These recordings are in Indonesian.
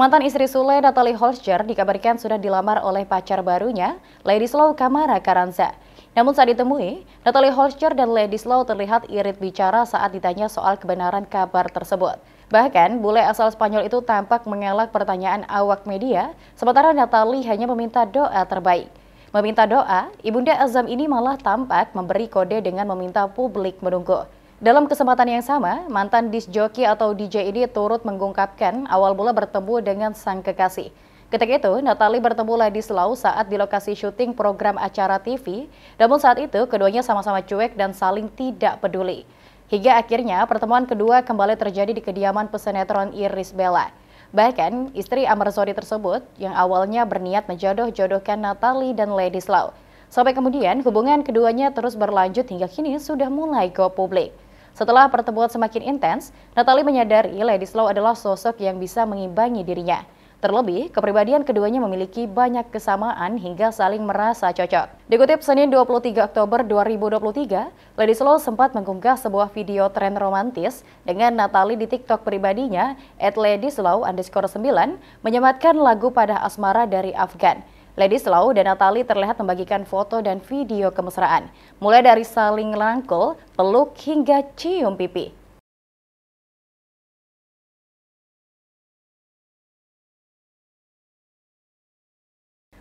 Mantan istri Sule, Natalie Holscher, dikabarkan sudah dilamar oleh pacar barunya, Lady Slow Kamara Karanza. Namun saat ditemui, Natalie Holscher dan Lady Slow terlihat irit bicara saat ditanya soal kebenaran kabar tersebut. Bahkan, bule asal Spanyol itu tampak mengelak pertanyaan awak media, sementara Natalie hanya meminta doa terbaik. Meminta doa, Ibunda Azam ini malah tampak memberi kode dengan meminta publik menunggu. Dalam kesempatan yang sama, mantan disjoki atau DJ ini turut mengungkapkan awal mula bertemu dengan sang kekasih. Ketika itu, Natali bertemu Ladislau saat di lokasi syuting program acara TV, namun saat itu keduanya sama-sama cuek dan saling tidak peduli. Hingga akhirnya pertemuan kedua kembali terjadi di kediaman pesenetron Iris Bella. Bahkan, istri Amerzoni tersebut yang awalnya berniat menjodoh-jodohkan Natali dan Ladislau. Sampai kemudian, hubungan keduanya terus berlanjut hingga kini sudah mulai go publik. Setelah pertemuan semakin intens, Natalie menyadari Lady Slow adalah sosok yang bisa mengimbangi dirinya. Terlebih, kepribadian keduanya memiliki banyak kesamaan hingga saling merasa cocok. Dikutip Senin 23 Oktober 2023, Lady Slow sempat mengunggah sebuah video tren romantis dengan Natalie di TikTok pribadinya, at Slow underscore 9, menyematkan lagu pada asmara dari Afgan. Ladislau dan Natali terlihat membagikan foto dan video kemesraan, mulai dari saling rangkul, peluk hingga cium pipi.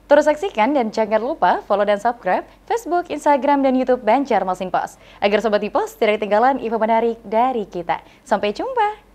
Terus saksikan dan jangan lupa follow dan subscribe Facebook, Instagram, dan Youtube Banjarmasin Pos. Agar Sobat Pos tidak ketinggalan info menarik dari kita. Sampai jumpa!